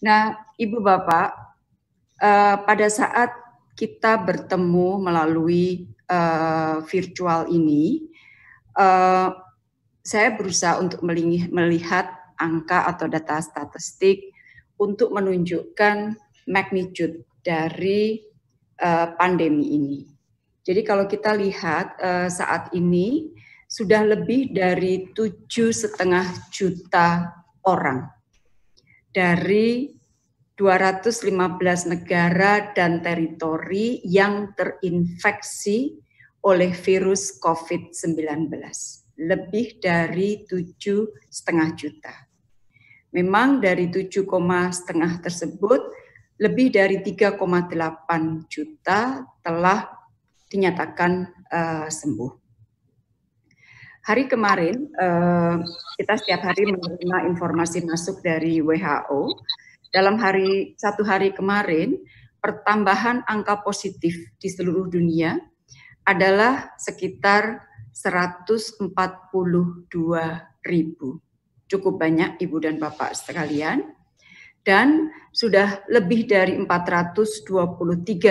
Nah, Ibu Bapak, uh, pada saat kita bertemu melalui uh, virtual ini, uh, saya berusaha untuk melihat angka atau data statistik untuk menunjukkan magnitude dari uh, pandemi ini. Jadi kalau kita lihat uh, saat ini sudah lebih dari tujuh setengah juta orang dari 215 negara dan teritori yang terinfeksi oleh virus COVID-19, lebih dari tujuh setengah juta. Memang dari tujuh koma setengah tersebut, lebih dari 3,8 juta telah dinyatakan uh, sembuh. Hari kemarin uh, kita setiap hari menerima informasi masuk dari WHO dalam hari satu hari kemarin pertambahan angka positif di seluruh dunia adalah sekitar 142 ribu. Cukup banyak Ibu dan Bapak sekalian. Dan sudah lebih dari 423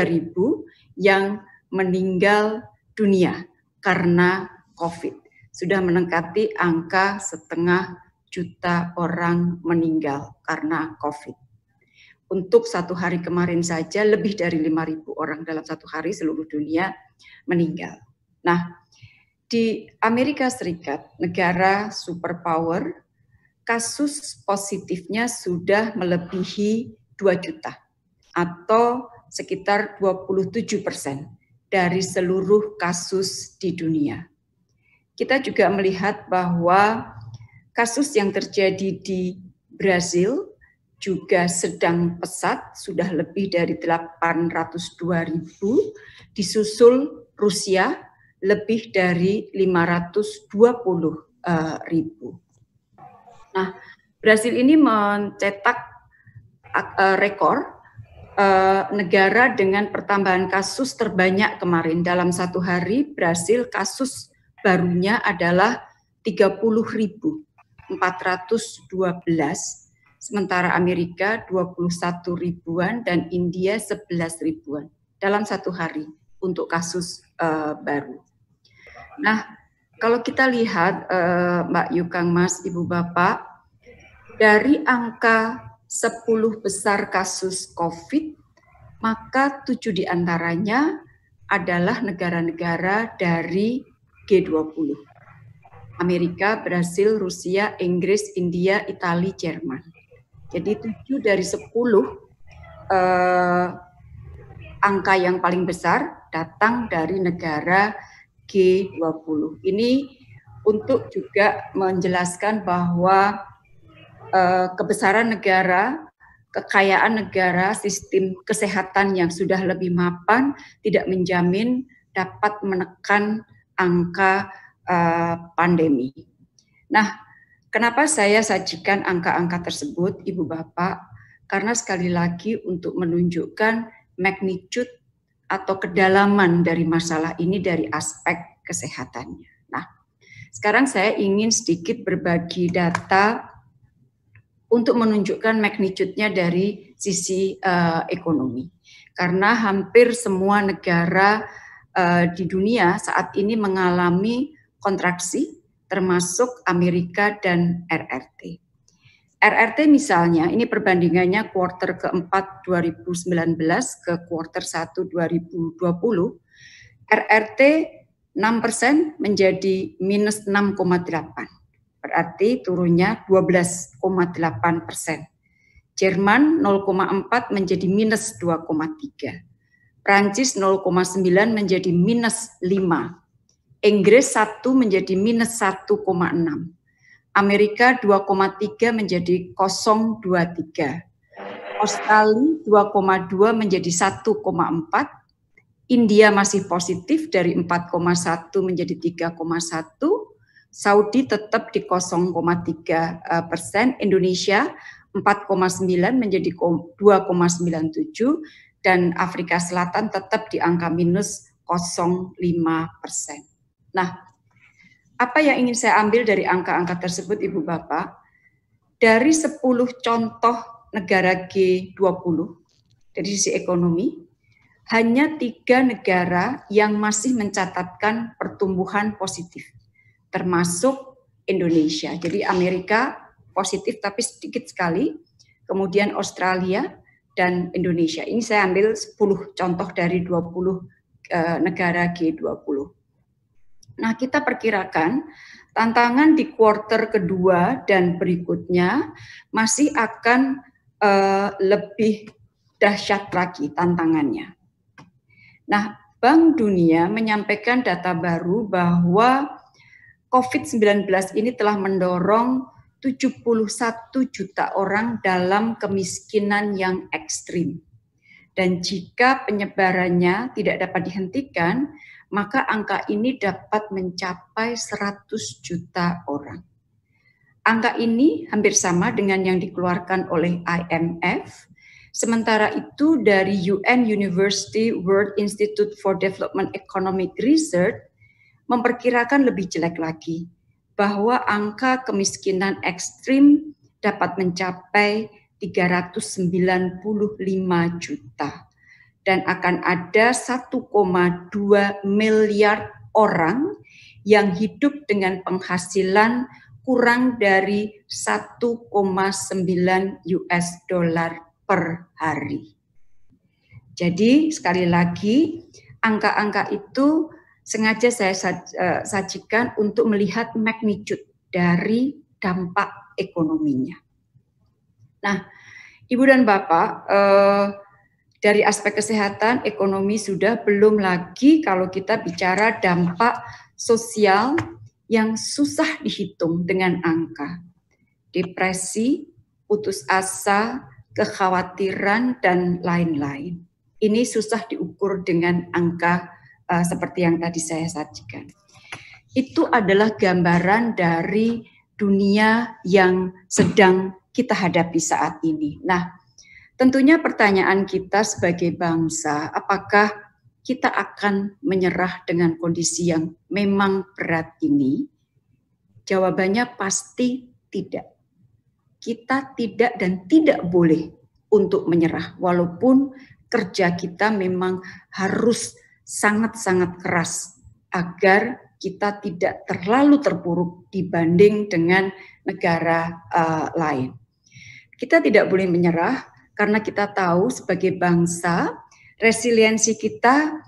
ribu yang meninggal dunia karena COVID. Sudah menengkati angka setengah juta orang meninggal karena COVID untuk satu hari kemarin saja lebih dari 5.000 orang dalam satu hari seluruh dunia meninggal. Nah, di Amerika Serikat, negara superpower, kasus positifnya sudah melebihi 2 juta atau sekitar 27 persen dari seluruh kasus di dunia. Kita juga melihat bahwa kasus yang terjadi di Brazil juga sedang pesat, sudah lebih dari 802 ribu, disusul Rusia lebih dari 520 puluh eh, ribu. Nah, Brasil ini mencetak eh, rekor eh, negara dengan pertambahan kasus terbanyak kemarin. Dalam satu hari, Brasil kasus barunya adalah ribu 30.412 sementara Amerika 21 ribuan dan India 11 ribuan dalam satu hari untuk kasus uh, baru. Nah, kalau kita lihat uh, Mbak Yukang Mas, Ibu Bapak, dari angka 10 besar kasus COVID, maka tujuh diantaranya adalah negara-negara dari G20. Amerika, Brasil, Rusia, Inggris, India, Italia, Jerman. Jadi tujuh dari sepuluh eh, angka yang paling besar datang dari negara G20. Ini untuk juga menjelaskan bahwa eh, kebesaran negara, kekayaan negara, sistem kesehatan yang sudah lebih mapan tidak menjamin dapat menekan angka eh, pandemi. Nah, Kenapa saya sajikan angka-angka tersebut, Ibu Bapak? Karena sekali lagi untuk menunjukkan magnitude atau kedalaman dari masalah ini dari aspek kesehatannya. Nah, sekarang saya ingin sedikit berbagi data untuk menunjukkan magnitude-nya dari sisi uh, ekonomi. Karena hampir semua negara uh, di dunia saat ini mengalami kontraksi termasuk Amerika dan RRT. RRT misalnya, ini perbandingannya kuarter keempat 2019 ke kuarter 1 2020, RRT 6 persen menjadi minus 6,8, berarti turunnya 12,8 persen. Jerman 0,4 menjadi minus 2,3. Prancis 0,9 menjadi minus 5 Inggris 1 menjadi minus 1,6. Amerika 2,3 menjadi 0,23. Australia 2,2 menjadi 1,4. India masih positif dari 4,1 menjadi 3,1. Saudi tetap di 0,3 eh, persen. Indonesia 4,9 menjadi 2,97 dan Afrika Selatan tetap di angka minus 0,5 persen. Nah, apa yang ingin saya ambil dari angka-angka tersebut Ibu Bapak? Dari 10 contoh negara G20 dari sisi ekonomi, hanya tiga negara yang masih mencatatkan pertumbuhan positif, termasuk Indonesia. Jadi Amerika positif tapi sedikit sekali, kemudian Australia dan Indonesia. Ini saya ambil 10 contoh dari 20 puluh eh, negara G20. Nah, kita perkirakan tantangan di kuarter kedua dan berikutnya masih akan uh, lebih dahsyat lagi tantangannya. Nah, Bank Dunia menyampaikan data baru bahwa COVID-19 ini telah mendorong 71 juta orang dalam kemiskinan yang ekstrim. Dan jika penyebarannya tidak dapat dihentikan, maka angka ini dapat mencapai 100 juta orang. Angka ini hampir sama dengan yang dikeluarkan oleh IMF. Sementara itu dari UN University World Institute for Development Economic Research memperkirakan lebih jelek lagi bahwa angka kemiskinan ekstrim dapat mencapai 395 juta dan akan ada 1,2 miliar orang yang hidup dengan penghasilan kurang dari 1,9 US dollar per hari. Jadi sekali lagi angka-angka itu sengaja saya e, sajikan untuk melihat magnitude dari dampak ekonominya. Nah, Ibu dan Bapak, eh, dari aspek kesehatan, ekonomi sudah belum lagi kalau kita bicara dampak sosial yang susah dihitung dengan angka. Depresi, putus asa, kekhawatiran dan lain-lain. Ini susah diukur dengan angka uh, seperti yang tadi saya sajikan. Itu adalah gambaran dari dunia yang sedang kita hadapi saat ini. Nah, Tentunya pertanyaan kita sebagai bangsa, apakah kita akan menyerah dengan kondisi yang memang berat ini? Jawabannya pasti tidak. Kita tidak dan tidak boleh untuk menyerah walaupun kerja kita memang harus sangat-sangat keras agar kita tidak terlalu terpuruk dibanding dengan negara uh, lain. Kita tidak boleh menyerah karena kita tahu sebagai bangsa resiliensi kita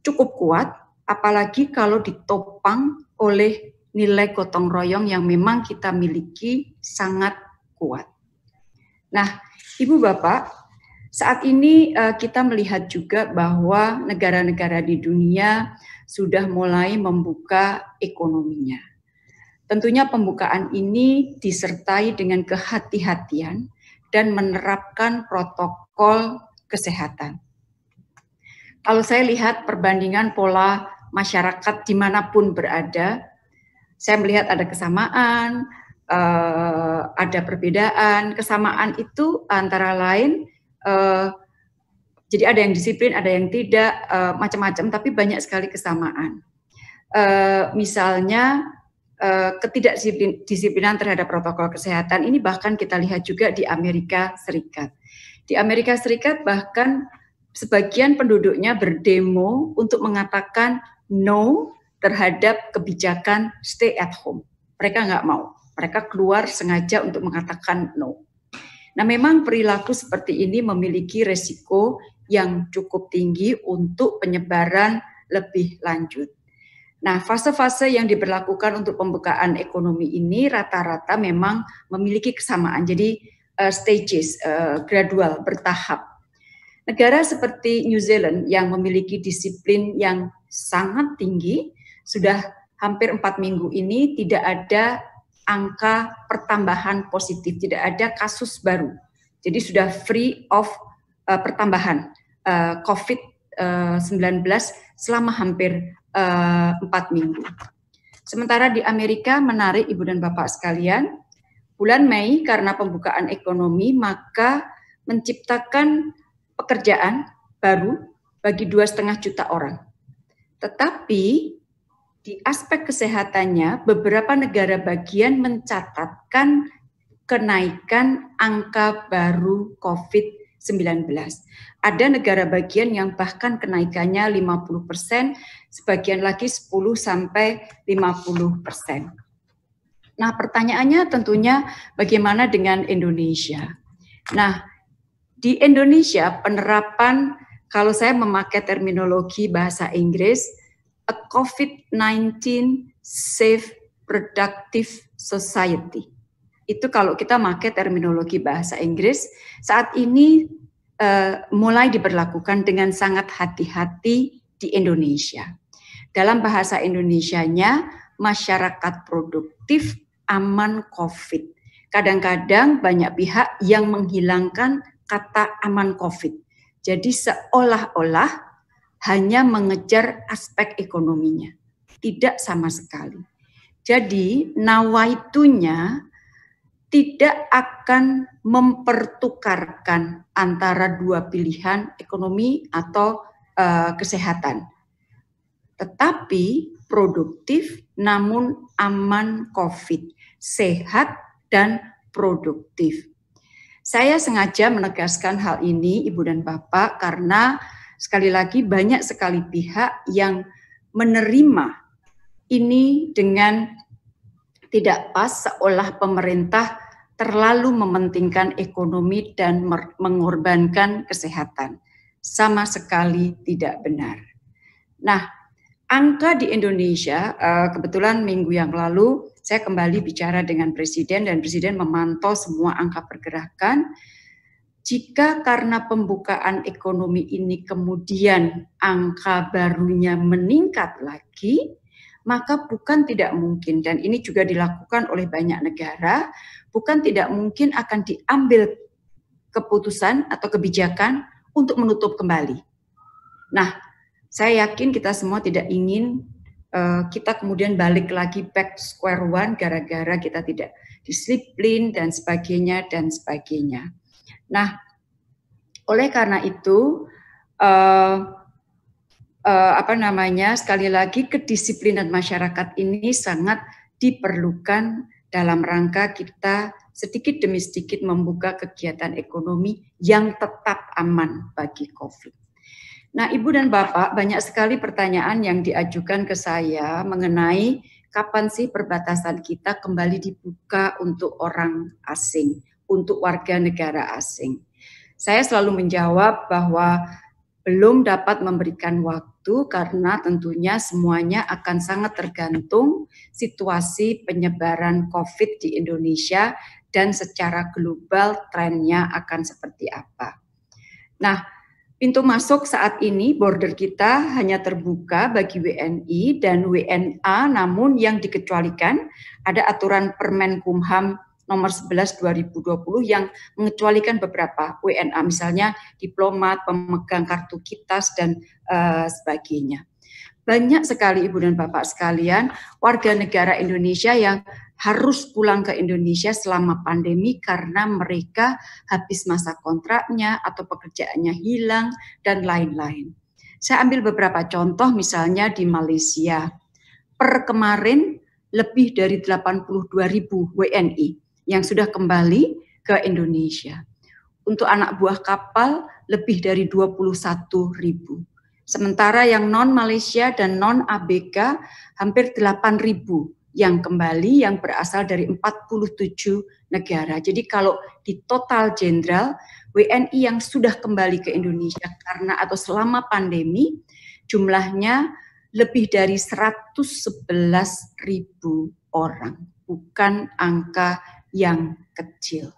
cukup kuat apalagi kalau ditopang oleh nilai gotong royong yang memang kita miliki sangat kuat. Nah, Ibu Bapak, saat ini eh, kita melihat juga bahwa negara-negara di dunia sudah mulai membuka ekonominya. Tentunya pembukaan ini disertai dengan kehati-hatian dan menerapkan protokol kesehatan. Kalau saya lihat perbandingan pola masyarakat dimanapun berada, saya melihat ada kesamaan, eh, ada perbedaan. Kesamaan itu antara lain, eh, jadi ada yang disiplin, ada yang tidak, eh, macam-macam, tapi banyak sekali kesamaan. misalnya Eh, ketidakdisiplinan terhadap protokol kesehatan ini bahkan kita lihat juga di Amerika Serikat. Di Amerika Serikat bahkan sebagian penduduknya berdemo untuk mengatakan no terhadap kebijakan stay at home. Mereka nggak mau. Mereka keluar sengaja untuk mengatakan no. Nah memang perilaku seperti ini memiliki resiko yang cukup tinggi untuk penyebaran lebih lanjut. Nah, fase-fase yang diberlakukan untuk pembukaan ekonomi ini rata-rata memang memiliki kesamaan, jadi uh, stages, uh, gradual, bertahap. Negara seperti New Zealand yang memiliki disiplin yang sangat tinggi, sudah hampir empat minggu ini tidak ada angka pertambahan positif, tidak ada kasus baru. Jadi sudah free of uh, pertambahan uh, COVID Eh, selama hampir eh, empat minggu. Sementara di Amerika menarik Ibu dan Bapak sekalian, bulan Mei karena pembukaan ekonomi maka menciptakan pekerjaan baru bagi dua setengah juta orang. Tetapi di aspek kesehatannya beberapa negara bagian mencatatkan kenaikan angka baru COVID-19 19. Ada negara bagian yang bahkan kenaikannya 50 persen, sebagian lagi 10 sampai 50 persen. Nah pertanyaannya tentunya bagaimana dengan Indonesia? Nah di Indonesia penerapan kalau saya memakai terminologi bahasa Inggris, a COVID-19 safe productive society itu kalau kita pakai terminologi bahasa Inggris saat ini uh, mulai diberlakukan dengan sangat hati-hati di Indonesia. Dalam bahasa Indonesianya masyarakat produktif aman COVID. Kadang-kadang banyak pihak yang menghilangkan kata aman COVID. Jadi seolah-olah hanya mengejar aspek ekonominya. Tidak sama sekali. Jadi nawaitunya tidak akan mempertukarkan antara dua pilihan ekonomi atau uh, kesehatan. Tetapi produktif namun aman COVID, sehat dan produktif. Saya sengaja menegaskan hal ini Ibu dan Bapak karena sekali lagi banyak sekali pihak yang menerima ini dengan tidak pas seolah pemerintah terlalu mementingkan ekonomi dan mengorbankan kesehatan. Sama sekali tidak benar. Nah, angka di Indonesia eh, kebetulan minggu yang lalu saya kembali bicara dengan presiden dan presiden memantau semua angka pergerakan. Jika karena pembukaan ekonomi ini kemudian angka barunya meningkat lagi, maka bukan tidak mungkin dan ini juga dilakukan oleh banyak negara, bukan tidak mungkin akan diambil keputusan atau kebijakan untuk menutup kembali. Nah, saya yakin kita semua tidak ingin uh, kita kemudian balik lagi back to square one gara-gara kita tidak disiplin dan sebagainya dan sebagainya. Nah, oleh karena itu uh, eh, apa namanya sekali lagi kedisiplinan masyarakat ini sangat diperlukan dalam rangka kita sedikit demi sedikit membuka kegiatan ekonomi yang tetap aman bagi COVID. Nah, Ibu dan Bapak, banyak sekali pertanyaan yang diajukan ke saya mengenai kapan sih perbatasan kita kembali dibuka untuk orang asing, untuk warga negara asing. Saya selalu menjawab bahwa belum dapat memberikan waktu karena tentunya semuanya akan sangat tergantung situasi penyebaran COVID di Indonesia dan secara global trennya akan seperti apa. Nah, pintu masuk saat ini border kita hanya terbuka bagi WNI dan WNA, namun yang dikecualikan ada aturan Permen Kumham nomor 11 2020 yang mengecualikan beberapa WNA misalnya diplomat, pemegang kartu kitas dan uh, sebagainya. Banyak sekali Ibu dan Bapak sekalian warga negara Indonesia yang harus pulang ke Indonesia selama pandemi karena mereka habis masa kontraknya atau pekerjaannya hilang dan lain-lain. Saya ambil beberapa contoh misalnya di Malaysia. Per kemarin lebih dari 82 ribu WNI yang sudah kembali ke Indonesia. Untuk anak buah kapal lebih dari 21 ribu. Sementara yang non Malaysia dan non ABK hampir 8 ribu yang kembali yang berasal dari 47 negara. Jadi kalau di total jenderal WNI yang sudah kembali ke Indonesia karena atau selama pandemi jumlahnya lebih dari 111 ribu orang, bukan angka yang kecil.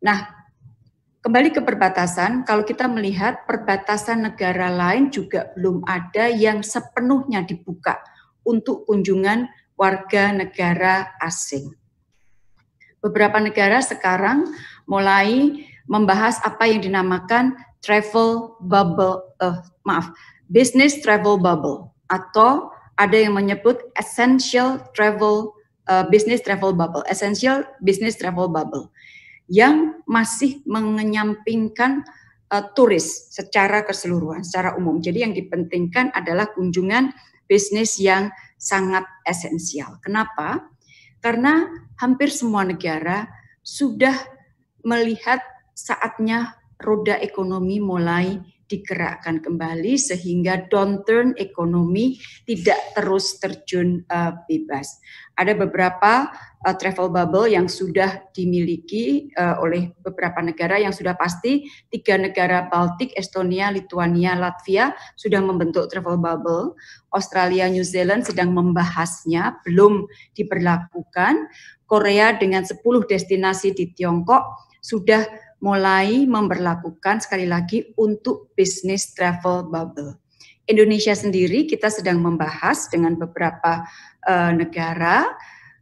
Nah, kembali ke perbatasan, kalau kita melihat perbatasan negara lain juga belum ada yang sepenuhnya dibuka untuk kunjungan warga negara asing. Beberapa negara sekarang mulai membahas apa yang dinamakan travel bubble, uh, maaf, business travel bubble atau ada yang menyebut essential travel bubble uh, business travel bubble, essential business travel bubble yang masih mengenyampingkan uh, turis secara keseluruhan, secara umum. Jadi yang dipentingkan adalah kunjungan bisnis yang sangat esensial. Kenapa? Karena hampir semua negara sudah melihat saatnya roda ekonomi mulai digerakkan kembali sehingga downturn ekonomi tidak terus terjun uh, bebas. Ada beberapa uh, travel bubble yang sudah dimiliki uh, oleh beberapa negara yang sudah pasti tiga negara Baltik, Estonia, Lituania, Latvia sudah membentuk travel bubble. Australia, New Zealand sedang membahasnya, belum diberlakukan. Korea dengan 10 destinasi di Tiongkok sudah mulai memperlakukan sekali lagi untuk bisnis travel bubble. Indonesia sendiri kita sedang membahas dengan beberapa uh, negara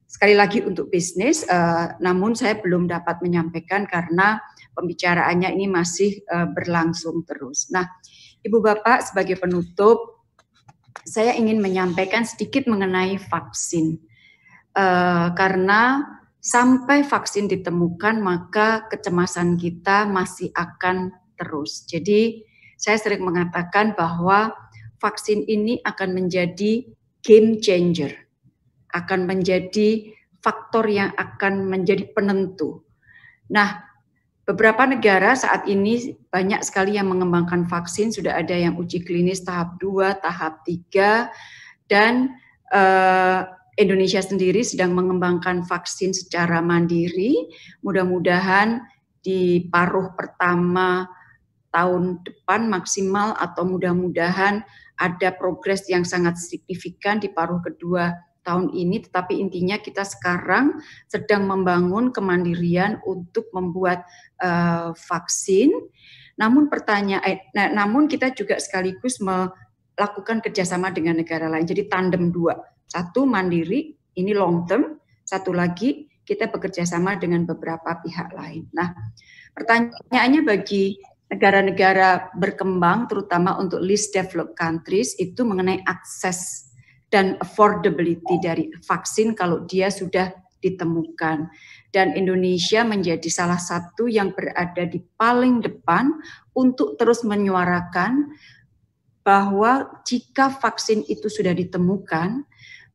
sekali lagi untuk bisnis uh, namun saya belum dapat menyampaikan karena pembicaraannya ini masih uh, berlangsung terus. Nah, Ibu Bapak sebagai penutup saya ingin menyampaikan sedikit mengenai vaksin. Uh, karena sampai vaksin ditemukan maka kecemasan kita masih akan terus. Jadi saya sering mengatakan bahwa vaksin ini akan menjadi game changer, akan menjadi faktor yang akan menjadi penentu. Nah, beberapa negara saat ini banyak sekali yang mengembangkan vaksin, sudah ada yang uji klinis tahap 2, tahap 3 dan eh, Indonesia sendiri sedang mengembangkan vaksin secara mandiri. Mudah-mudahan di paruh pertama tahun depan maksimal atau mudah-mudahan ada progres yang sangat signifikan di paruh kedua tahun ini tetapi intinya kita sekarang sedang membangun kemandirian untuk membuat uh, vaksin namun pertanyaan eh, nah, namun kita juga sekaligus melakukan kerjasama dengan negara lain jadi tandem dua satu mandiri, ini long term. Satu lagi kita bekerja sama dengan beberapa pihak lain. Nah, pertanyaannya bagi negara-negara berkembang, terutama untuk least developed countries, itu mengenai akses dan affordability dari vaksin kalau dia sudah ditemukan. Dan Indonesia menjadi salah satu yang berada di paling depan untuk terus menyuarakan bahwa jika vaksin itu sudah ditemukan,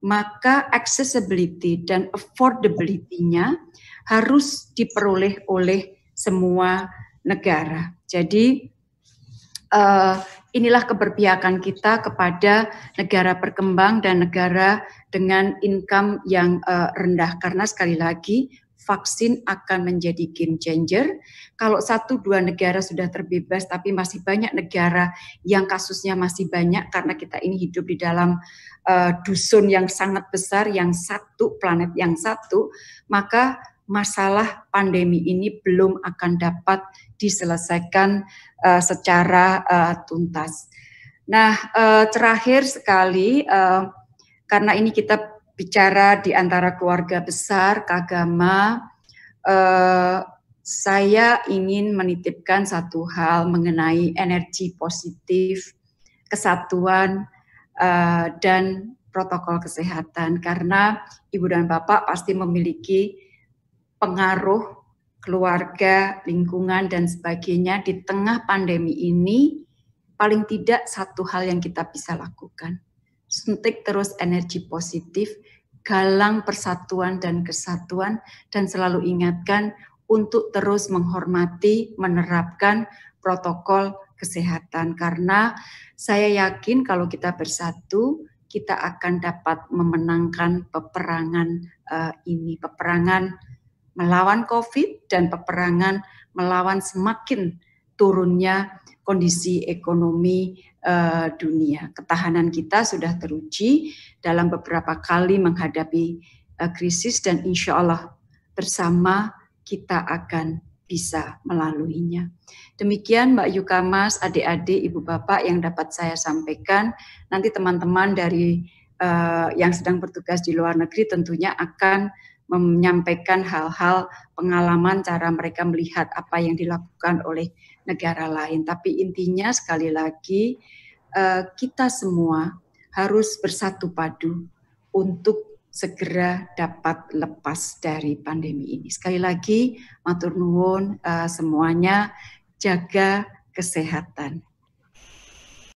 maka accessibility dan affordability-nya harus diperoleh oleh semua negara. Jadi uh, inilah keberpihakan kita kepada negara berkembang dan negara dengan income yang uh, rendah karena sekali lagi vaksin akan menjadi game changer. Kalau satu dua negara sudah terbebas, tapi masih banyak negara yang kasusnya masih banyak karena kita ini hidup di dalam uh, dusun yang sangat besar, yang satu planet yang satu, maka masalah pandemi ini belum akan dapat diselesaikan uh, secara uh, tuntas. Nah, uh, terakhir sekali, uh, karena ini kita bicara di antara keluarga besar, kagama, eh, saya ingin menitipkan satu hal mengenai energi positif, kesatuan, eh, dan protokol kesehatan. Karena ibu dan bapak pasti memiliki pengaruh keluarga, lingkungan, dan sebagainya di tengah pandemi ini, paling tidak satu hal yang kita bisa lakukan suntik terus energi positif, galang persatuan dan kesatuan, dan selalu ingatkan untuk terus menghormati, menerapkan protokol kesehatan. Karena saya yakin kalau kita bersatu, kita akan dapat memenangkan peperangan uh, ini, peperangan melawan COVID dan peperangan melawan semakin turunnya kondisi ekonomi Eh, dunia. Ketahanan kita sudah teruji dalam beberapa kali menghadapi eh, krisis dan insya Allah bersama kita akan bisa melaluinya. Demikian Mbak Yuka Mas, adik-adik, ibu bapak yang dapat saya sampaikan. Nanti teman-teman dari uh, yang sedang bertugas di luar negeri tentunya akan menyampaikan hal-hal pengalaman cara mereka melihat apa yang dilakukan oleh negara lain. Tapi intinya sekali lagi uh, kita semua harus bersatu padu untuk segera dapat lepas dari pandemi ini. Sekali lagi, matur nuwun uh, semuanya jaga kesehatan.